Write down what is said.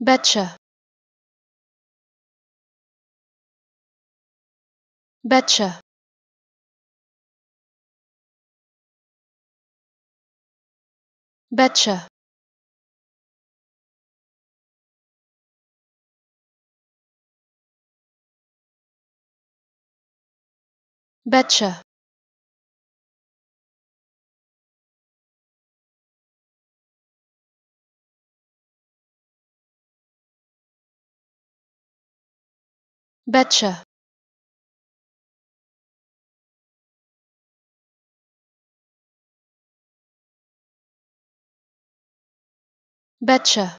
betcha betcha betcha betcha betcha betcha